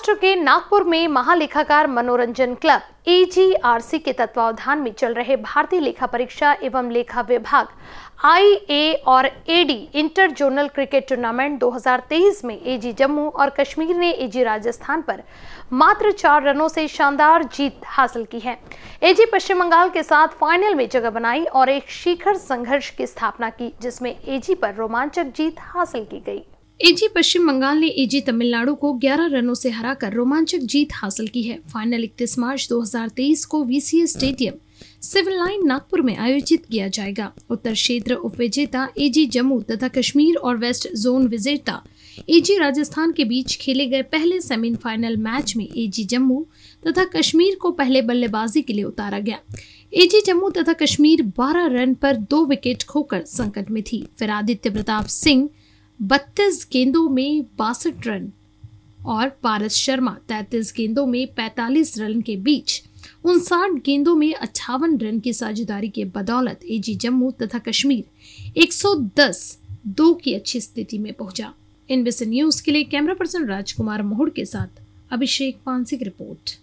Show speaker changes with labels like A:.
A: महाराष्ट्र के नागपुर में महालेखाकार मनोरंजन क्लब एजीआरसी के तत्वावधान में चल रहे भारतीय लेखा परीक्षा एवं लेखा विभाग आईए और AD inter zonal cricket tournament 2023 में एजी जम्मू और कश्मीर ने एजी राजस्थान पर मात्र चार रनों से शानदार जीत हासिल की है एजी पश्चिम बंगाल के साथ फाइनल में जगह बनाई और एक शिखर संघर्ष की स्थापना की जिसमें एजी पर रोमांचक जीत हासिल की गई एजी पश्चिम बंगाल ने एजी तमिलनाडु को 11 रनों से हराकर रोमांचक जीत हासिल की है फाइनल 31 मार्च 2023 को VCA stadium civil line Nagpur में आयोजित किया जाएगा उत्तर क्षेत्र उप विजेता एजी जम्मू तथा कश्मीर और वेस्ट जोन विजेता एजी राजस्थान के बीच खेले गए पहले सेमीफाइनल मैच में एजी जम्मू तथा कश्मीर को पहले बल्लेबाजी के लिए उतारा गया एजी जम्मू तथा कश्मीर 12 रन पर दो विकेट खोकर संकट में थी फिर आदित्य प्रताप सिंह बत्तीस गेंदों में बासठ रन और पारस शर्मा तैतीस गेंदों में पैंतालीस रन के बीच उनसाठ गेंदों में अट्ठावन रन की साझेदारी के बदौलत एजी जम्मू तथा कश्मीर 110 दो की अच्छी स्थिति में पहुंचा इनबीसी न्यूज के लिए कैमरा पर्सन राजकुमार मोहड़ के साथ अभिषेक पांसी की रिपोर्ट